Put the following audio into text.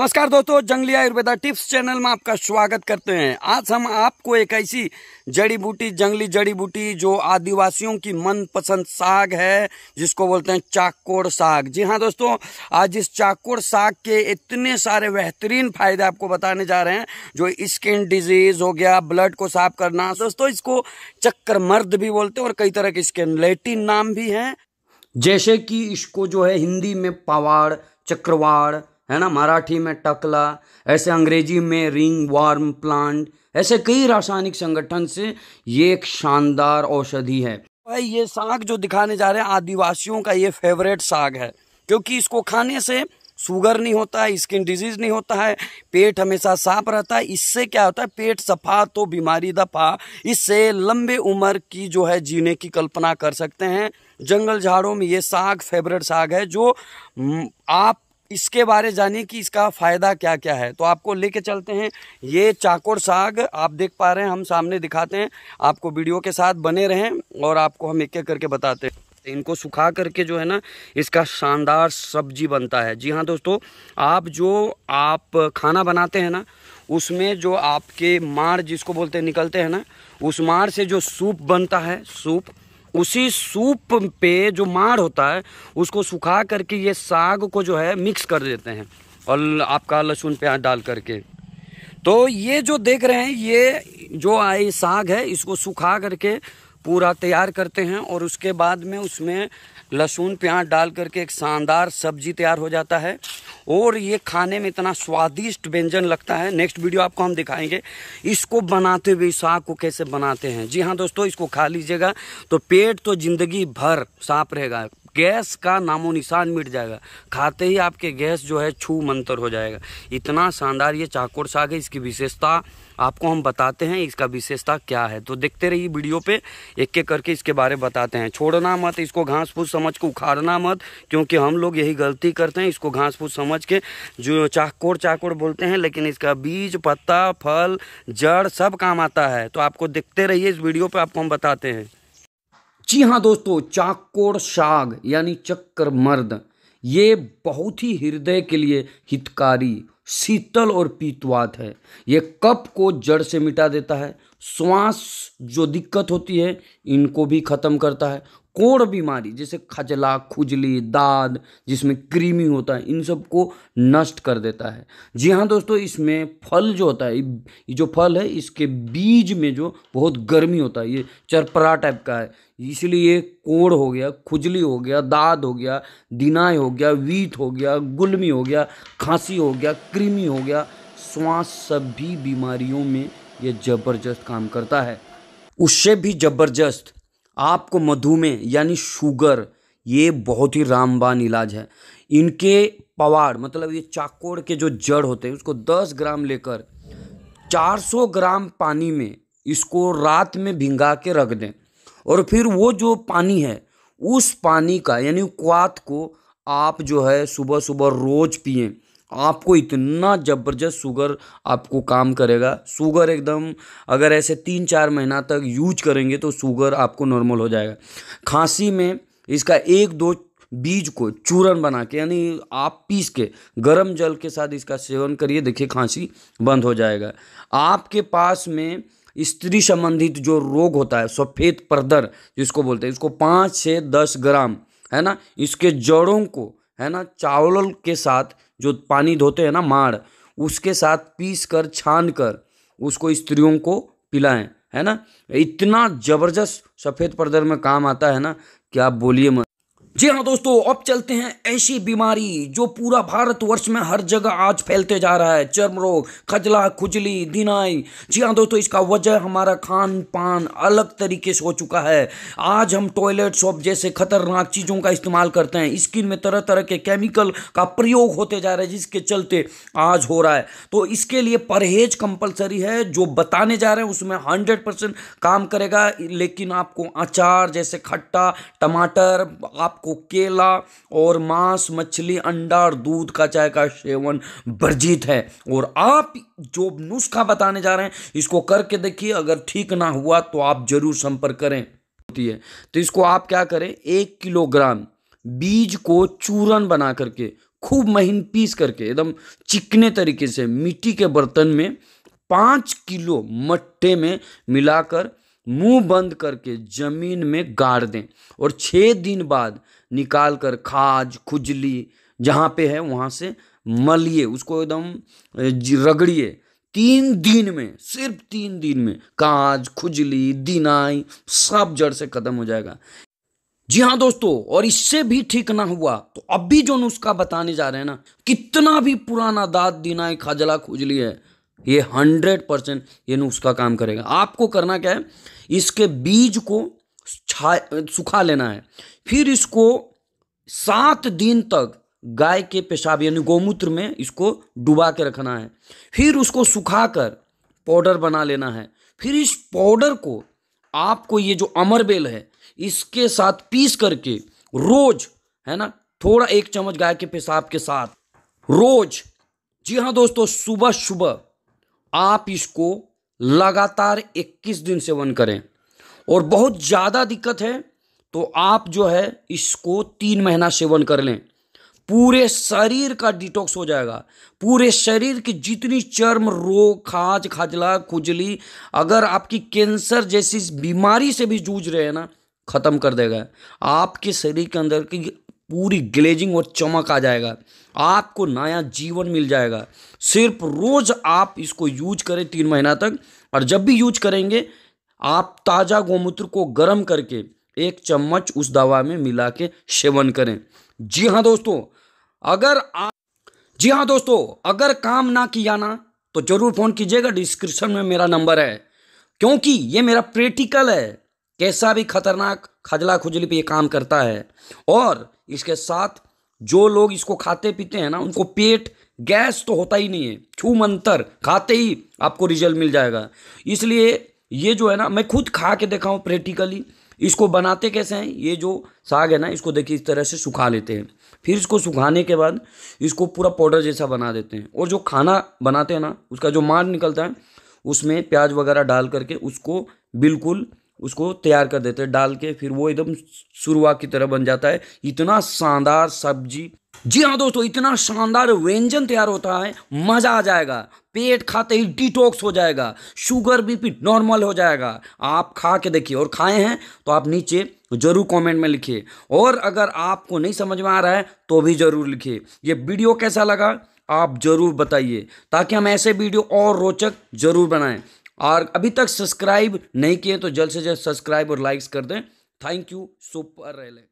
नमस्कार दोस्तों जंगली आयुर्वेदा टिप्स चैनल में आपका स्वागत करते हैं आज हम आपको एक ऐसी जड़ी बूटी जंगली जड़ी बूटी जो आदिवासियों की मनपसंद साग है जिसको बोलते हैं चाकोड़ साग जी हाँ दोस्तों आज इस चाकोड़ साग के इतने सारे बेहतरीन फायदे आपको बताने जा रहे हैं जो स्किन डिजीज हो गया ब्लड को साफ करना दोस्तों इसको चक्कर मर्द भी बोलते हैं और कई तरह के इसके लेटिन नाम भी है जैसे कि इसको जो है हिंदी में पवाड़ चक्रवाड़ है ना मराठी में टकला ऐसे अंग्रेजी में रिंग वार्म प्लांट ऐसे कई रासायनिक संगठन से ये एक शानदार औषधि है भाई ये साग जो दिखाने जा रहे हैं आदिवासियों का ये फेवरेट साग है क्योंकि इसको खाने से शुगर नहीं होता है स्किन डिजीज नहीं होता है पेट हमेशा साफ रहता है इससे क्या होता है पेट सफा तो बीमारी दफा इससे लंबे उम्र की जो है जीने की कल्पना कर सकते हैं जंगल झाड़ों में ये साग फेवरेट साग है जो हम्म, आप इसके बारे जाने कि इसका फ़ायदा क्या क्या है तो आपको लेके चलते हैं ये चाकोर साग आप देख पा रहे हैं हम सामने दिखाते हैं आपको वीडियो के साथ बने रहें और आपको हम एक एक करके बताते हैं इनको सुखा करके जो है ना इसका शानदार सब्जी बनता है जी हाँ दोस्तों आप जो आप खाना बनाते हैं ना उसमें जो आपके मार जिसको बोलते हैं निकलते हैं ना उस मार से जो सूप बनता है सूप उसी सूप पे जो मार होता है उसको सुखा करके ये साग को जो है मिक्स कर देते हैं और आपका लहसुन प्याज डाल करके तो ये जो देख रहे हैं ये जो आए साग है इसको सुखा करके पूरा तैयार करते हैं और उसके बाद में उसमें लहसुन प्याज डाल करके एक शानदार सब्जी तैयार हो जाता है और ये खाने में इतना स्वादिष्ट व्यंजन लगता है नेक्स्ट वीडियो आपको हम दिखाएंगे इसको बनाते हुए साग को कैसे बनाते हैं जी हाँ दोस्तों इसको खा लीजिएगा तो पेट तो ज़िंदगी भर साफ रहेगा गैस का नामो निशान मिट जाएगा खाते ही आपके गैस जो है छू मंतर हो जाएगा इतना शानदार ये चाकोर साग है इसकी विशेषता आपको हम बताते हैं इसका विशेषता क्या है तो देखते रहिए वीडियो पे एक एक करके इसके बारे में बताते हैं छोड़ना मत इसको घास फूस समझ के उखाड़ना मत क्योंकि हम लोग यही गलती करते हैं इसको घास फूस समझ के जो चाकोर चाकोर बोलते हैं लेकिन इसका बीज पत्ता फल जड़ सब काम आता है तो आपको देखते रहिए इस वीडियो पर आपको हम बताते हैं जी हाँ दोस्तों चाकोड़ साग यानी चक्कर मर्द ये बहुत ही हृदय के लिए हितकारी शीतल और पीतवात है ये कप को जड़ से मिटा देता है श्वास जो दिक्कत होती है इनको भी ख़त्म करता है कोड़ बीमारी जैसे खजला खुजली दाद जिसमें क्रीमी होता है इन सब को नष्ट कर देता है जी हाँ दोस्तों इसमें फल जो होता है ये जो फल है इसके बीज में जो बहुत गर्मी होता है ये चरपरा टाइप का है इसलिए कोड़ हो गया खुजली हो गया दाद हो गया दिनाई हो गया वीत हो गया गुलमी हो गया खांसी हो गया क्रीमी हो गया श्वास सभी बीमारियों में ये ज़बरदस्त काम करता है उससे भी ज़बरदस्त आपको मधुमेह यानी शुगर ये बहुत ही रामबान इलाज है इनके पवाड़ मतलब ये चाकोड़ के जो जड़ होते हैं उसको 10 ग्राम लेकर 400 ग्राम पानी में इसको रात में भिंगा के रख दें और फिर वो जो पानी है उस पानी का यानी क्वात को आप जो है सुबह सुबह रोज पिए आपको इतना ज़बरदस्त शुगर आपको काम करेगा शुगर एकदम अगर ऐसे तीन चार महीना तक यूज करेंगे तो शुगर आपको नॉर्मल हो जाएगा खांसी में इसका एक दो बीज को चूरन बना के यानी आप पीस के गर्म जल के साथ इसका सेवन करिए देखिए खांसी बंद हो जाएगा आपके पास में स्त्री संबंधित जो रोग होता है सफ़ेद पर्दर जिसको बोलते हैं इसको पाँच से दस ग्राम है ना इसके जड़ों को है ना चावल के साथ जो पानी धोते हैं ना माड़ उसके साथ पीस कर छान कर उसको स्त्रियों को पिलाएं है ना इतना ज़बरदस्त सफ़ेद पर्दर में काम आता है ना कि आप बोलिए मत जी हाँ दोस्तों अब चलते हैं ऐसी बीमारी जो पूरा भारतवर्ष में हर जगह आज फैलते जा रहा है चर्म रोग खजला खुजली दिनाई जी हाँ दोस्तों इसका वजह हमारा खान पान अलग तरीके से हो चुका है आज हम टॉयलेट शॉप जैसे खतरनाक चीज़ों का इस्तेमाल करते हैं स्किन में तरह तरह के केमिकल का प्रयोग होते जा रहे हैं जिसके चलते आज हो रहा है तो इसके लिए परहेज कंपलसरी है जो बताने जा रहे हैं उसमें हंड्रेड परसेंट काम करेगा लेकिन आपको अचार जैसे खट्टा टमाटर आप आपको केला और मांस मछली अंडा और दूध का चाय का सेवन वर्जित है और आप जो नुस्खा बताने जा रहे हैं इसको करके देखिए अगर ठीक ना हुआ तो आप जरूर संपर्क करें होती है तो इसको आप क्या करें एक किलोग्राम बीज को चूरन बना करके खूब महीन पीस करके एकदम चिकने तरीके से मिट्टी के बर्तन में पाँच किलो मट्टे में मिलाकर मुंह बंद करके ज़मीन में गाड़ दें और छः दिन बाद निकाल कर खाज खुजली जहाँ पे है वहाँ से मलिए उसको एकदम रगड़िए तीन दिन में सिर्फ तीन दिन में काज खुजली दिनाई सब जड़ से खत्म हो जाएगा जी हाँ दोस्तों और इससे भी ठीक ना हुआ तो अब भी जो नुस्खा बताने जा रहे हैं ना कितना भी पुराना दाद दिनाई खाजला खुजली है ये हंड्रेड परसेंट ये उसका काम करेगा आपको करना क्या है इसके बीज को छा सुखा लेना है फिर इसको सात दिन तक गाय के पेशाब यानी गोमूत्र में इसको डुबा के रखना है फिर उसको सुखा कर पाउडर बना लेना है फिर इस पाउडर को आपको ये जो अमर बेल है इसके साथ पीस करके रोज है ना थोड़ा एक चम्मच गाय के पेशाब के साथ रोज जी हाँ दोस्तों सुबह सुबह आप इसको लगातार 21 दिन सेवन करें और बहुत ज़्यादा दिक्कत है तो आप जो है इसको तीन महीना सेवन कर लें पूरे शरीर का डिटॉक्स हो जाएगा पूरे शरीर की जितनी चर्म रोग खाज खाजला खुजली अगर आपकी कैंसर जैसी बीमारी से भी जूझ रहे हैं ना ख़त्म कर देगा आपके शरीर के अंदर की पूरी ग्लेजिंग और चमक आ जाएगा आपको नया जीवन मिल जाएगा सिर्फ रोज़ आप इसको यूज करें तीन महीना तक और जब भी यूज करेंगे आप ताज़ा गोमूत्र को गर्म करके एक चम्मच उस दवा में मिला के सेवन करें जी हाँ दोस्तों अगर आप जी हाँ दोस्तों अगर काम ना किया ना तो ज़रूर फ़ोन कीजिएगा डिस्क्रिप्शन में मेरा नंबर है क्योंकि ये मेरा प्रैक्टिकल है कैसा भी खतरनाक खजला खुजली पे ये काम करता है और इसके साथ जो लोग इसको खाते पीते हैं ना उनको पेट गैस तो होता ही नहीं है छू मंतर खाते ही आपको रिजल्ट मिल जाएगा इसलिए ये जो है ना मैं खुद खा के देखा हूँ प्रैक्टिकली इसको बनाते कैसे हैं ये जो साग है ना इसको देखिए इस तरह से सुखा लेते हैं फिर इसको सुखाने के बाद इसको पूरा पाउडर जैसा बना देते हैं और जो खाना बनाते हैं ना उसका जो मार निकलता है उसमें प्याज वगैरह डाल करके उसको बिल्कुल उसको तैयार कर देते हैं डाल के फिर वो एकदम शुरुआत की तरह बन जाता है इतना शानदार सब्जी जी हाँ दोस्तों इतना शानदार व्यंजन तैयार होता है मज़ा आ जाएगा पेट खाते ही डिटॉक्स हो जाएगा शुगर बीपी नॉर्मल हो जाएगा आप खा के देखिए और खाए हैं तो आप नीचे जरूर कमेंट में लिखिए और अगर आपको नहीं समझ में आ रहा है तो भी ज़रूर लिखिए ये वीडियो कैसा लगा आप ज़रूर बताइए ताकि हम ऐसे वीडियो और रोचक ज़रूर बनाएं और अभी तक सब्सक्राइब नहीं किए तो जल्द से जल्द सब्सक्राइब और लाइक्स कर दें थैंक यू सुपर रेले